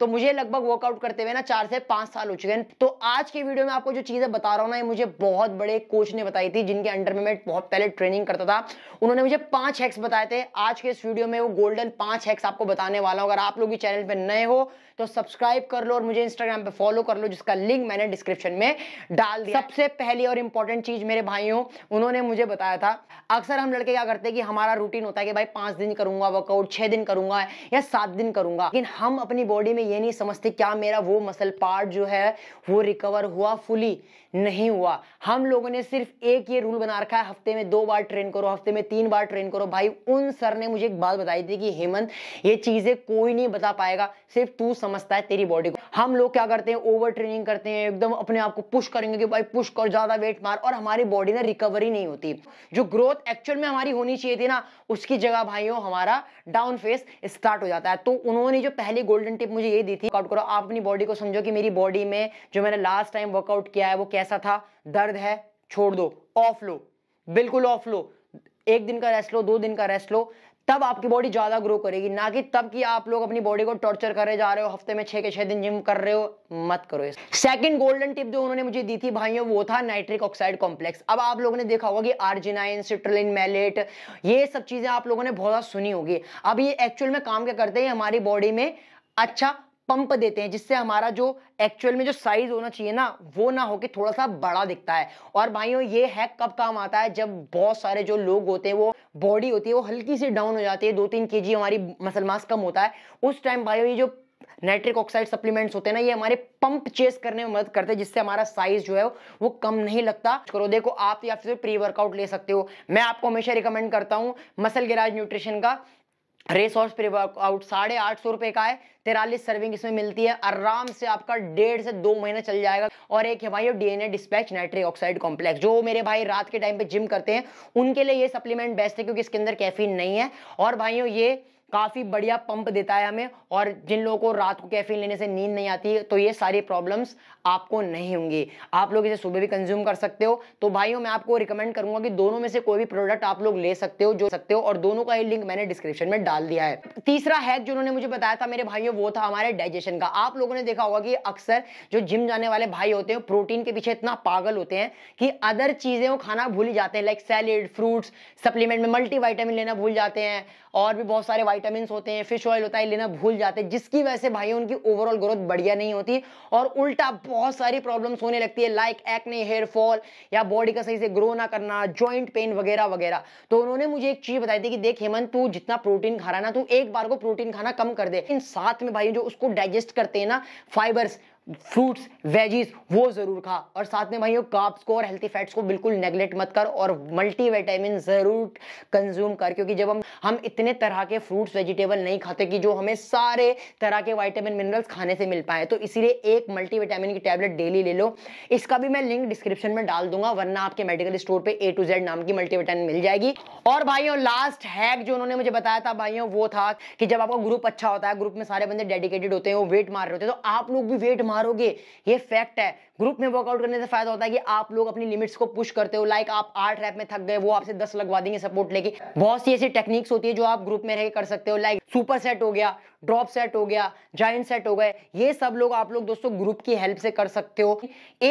तो मुझे लगभग वर्कआउट करते हुए ना चार से पांच साल हो चुके हैं तो आज के वीडियो में आपको जो चीजें बता रहा हूँ ना ये मुझे बहुत बड़े कोच ने बताई थी जिनके अंडर में मैं बहुत पहले ट्रेनिंग करता था उन्होंने मुझे पांच हैक्स बताए थे आज के इस वीडियो में वो गोल्डन पांच हैक्स आपको बताने वाला हूँ अगर आप लोग चैनल पर नए हो तो सब्सक्राइब कर लो और मुझे इंस्टाग्राम पे फॉलो कर लो जिसका लिंक मैंने डिस्क्रिप्शन में डाल दिया सबसे पहली और इंपॉर्टेंट चीज मेरे भाइयों उन्होंने मुझे बताया था अक्सर हम लड़के क्या करते हैं कि हमारा रूटीन होता है कि भाई पांच दिन करूंगा वर्कआउट छह दिन करूंगा या सात दिन करूंगा लेकिन हम अपनी बॉडी में ये नहीं समझते क्या मेरा वो मसल पार्ट जो है वो रिकवर हुआ फुली नहीं हुआ हम लोगों ने सिर्फ एक ये रूल बना रखा है हफ्ते में दो बार ट्रेन करो हफ्ते में तीन बार ट्रेन करो भाई उन सर ने मुझे एक बात बताई थी कि हेमंत ये चीज़ें कोई नहीं बता पाएगा सिर्फ तू समझता है तेरी बॉडी को हम लोग क्या करते हैं ओवर ट्रेनिंग करते हैं एकदम अपने आप को पुश करेंगे कि भाई पुश कर ज़्यादा वेट मार और हमारी बॉडी ना रिकवरी नहीं होती जो ग्रोथ एक्चुअल में हमारी होनी चाहिए थी ना उसकी जगह भाइयों हमारा डाउन फेस स्टार्ट हो जाता है तो उन्होंने जो पहली गोल्डन टिप मुझे ये दी थी वर्कआउट करो आप अपनी बॉडी को समझो कि मेरी बॉडी में जो मैंने लास्ट टाइम वर्कआउट किया है वो कैसा था दर्द है छोड़ दो ऑफ लो बिल्कुल ऑफ लो एक दिन का रेस्ट लो दो दिन का रेस्ट लो तब आपकी बॉडी ज़्यादा ग्रो करेगी ना कि तब कि आप लोग अपनी बॉडी को टॉर्चर करे जा रहे हो हफ्ते में छह के छह दिन जिम कर रहे हो मत करो इस सेकंड गोल्डन टिप जो उन्होंने मुझे दी थी भाइयों वो था नाइट्रिक ऑक्साइड कॉम्प्लेक्स अब आप लोगों ने देखा होगा कि आर्जिनाइन सिट्रलिन मेलेट ये सब चीज़ें आप लोगों ने बहुत सुनी होगी अब ये एक्चुअल में काम क्या करते हैं हमारी बॉडी में अच्छा पंप देते हैं जिससे हमारा जो एक्चुअल में जो साइज होना चाहिए ना वो ना होके थोड़ा सा बड़ा दिखता है और भाइयों ये हैक कब काम आता है जब बहुत सारे जो लोग होते हैं वो बॉडी होती है वो हल्की सी डाउन हो जाती है दो तीन के हमारी मसल मास कम होता है उस टाइम भाइयों ये जो नाइट्रिक ऑक्साइड सप्लीमेंट्स होते हैं ना ये हमारे पंप चेस करने में मदद करते हैं जिससे हमारा साइज जो है वो कम नहीं लगता करो देखो आप या फिर प्री वर्कआउट ले सकते हो मैं आपको हमेशा रिकमेंड करता हूँ मसल गिराज न्यूट्रिशन का रेस हॉर्स प्री वर्कआउट साढ़े आठ सौ रुपए का है तेरालीस सर्विंग इसमें मिलती है आराम से आपका डेढ़ से दो महीना चल जाएगा और एक है भाई DNA dispatch nitric oxide complex जो मेरे भाई रात के टाइम पे जिम करते हैं उनके लिए ये सप्लीमेंट बेस्ट है क्योंकि इसके अंदर कैफीन नहीं है और भाइयों ये काफ़ी बढ़िया पंप देता है हमें और जिन लोगों को रात को कैफीन लेने से नींद नहीं आती तो ये सारी प्रॉब्लम्स आपको नहीं होंगी आप लोग इसे सुबह भी कंज्यूम कर सकते हो तो भाइयों मैं आपको रिकमेंड करूंगा कि दोनों में से कोई भी प्रोडक्ट आप लोग ले सकते हो जो सकते हो और दोनों का ही लिंक मैंने डिस्क्रिप्शन में डाल दिया है तीसरा हैक जो उन्होंने मुझे बताया था मेरे भाइयों वो था हमारे डाइजेशन का आप लोगों ने देखा होगा कि अक्सर जो जिम जाने वाले भाई होते हैं प्रोटीन के पीछे इतना पागल होते हैं कि अदर चीज़ें वो खाना भूल जाते हैं लाइक सैलेड फ्रूट्स सप्लीमेंट में मल्टी लेना भूल जाते हैं और भी बहुत सारे वाइटामिन होते हैं फिश ऑयल होता है लेना भूल जाते हैं जिसकी वजह से भाई उनकी ओवरऑल ग्रोथ बढ़िया नहीं होती और उल्टा बहुत सारी प्रॉब्लम्स होने लगती है लाइक एक्ने हेयर फॉल या बॉडी का सही से ग्रो ना करना जॉइंट पेन वगैरह वगैरह तो उन्होंने मुझे एक चीज बताई थी कि देख हेमंत तू जितना प्रोटीन खा रहा ना तू एक बार को प्रोटीन खाना कम कर दे इन साथ में भाई जो उसको डाइजेस्ट करते हैं ना फाइबर्स फ्रूट्स वेजीज वो ज़रूर खा और साथ में भाइयों काप्स को और हेल्थी फैट्स को बिल्कुल नेगलेक्ट मत कर और मल्टी मल्टीविटामिन ज़रूर कंज्यूम कर क्योंकि जब हम हम इतने तरह के फ्रूट्स वेजिटेबल नहीं खाते कि जो हमें सारे तरह के वाइटामिन मिनरल्स खाने से मिल पाए तो इसीलिए एक मल्टीविटामिन की टैबलेट डेली ले लो इसका भी मैं लिंक डिस्क्रिप्शन में डाल दूंगा वरना आपके मेडिकल स्टोर पर ए टू जेड नाम की मल्टीविटामिन मिल जाएगी और भाइयों लास्ट हैक जो उन्होंने मुझे बताया था भाइयों वो था कि जब आपका ग्रुप अच्छा होता है ग्रुप में सारे बंदे डेडिकेटेड होते हैं वो वेट मार रहे होते हैं तो आप लोग भी वेट मार मारोगे ये फैक्ट है ग्रुप में वर्कआउट करने से फायदा होता है कि आप लोग अपनी लिमिट्स को पुश करते हो लाइक आप आठ रैप में थक गए वो आपसे दस लगवा देंगे सपोर्ट लेके बहुत सी ऐसी टेक्निक्स होती है जो आप ग्रुप में रह कर सकते हो लाइक सुपर सेट हो गया ड्रॉप सेट हो गया जॉइंट सेट हो गए ये सब लोग आप लोग दोस्तों ग्रुप की हेल्प से कर सकते हो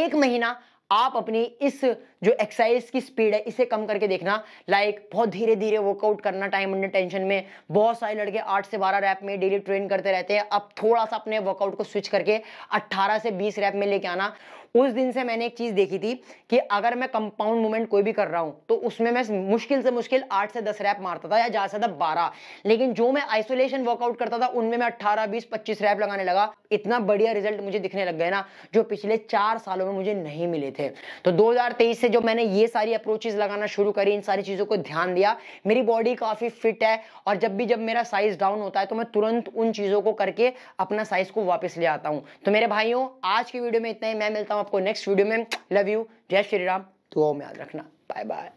एक महीना आप अपनी इस जो एक्सरसाइज की स्पीड है इसे कम करके देखना लाइक बहुत धीरे धीरे वर्कआउट करना टाइम अंडर टेंशन में बहुत सारे लड़के आठ से बारह रैप में डेली ट्रेन करते रहते हैं अब थोड़ा सा अपने वर्कआउट को स्विच करके अट्ठारह से बीस रैप में लेके आना उस दिन से मैंने एक चीज़ देखी थी कि अगर मैं कंपाउंड मूवमेंट कोई भी कर रहा हूं तो उसमें मैं मुश्किल से मुश्किल आठ से दस रैप मारता था या ज़्यादा से ज़्यादा बारह लेकिन जो मैं आइसोलेशन वर्कआउट करता था उनमें मैं अट्ठारह बीस पच्चीस रैप लगाने लगा इतना बढ़िया रिजल्ट मुझे दिखने लग गए ना जो पिछले चार सालों में मुझे नहीं मिले थे तो दो से जब मैंने ये सारी अप्रोचेज लगाना शुरू करी इन सारी चीज़ों को ध्यान दिया मेरी बॉडी काफ़ी फिट है और जब भी जब मेरा साइज डाउन होता है तो मैं तुरंत उन चीज़ों को करके अपना साइज को वापस ले आता हूँ तो मेरे भाइयों आज की वीडियो में इतना ही मैं मिलता हूँ आपको नेक्स्ट वीडियो में लव यू जय श्री राम तो याद रखना बाय बाय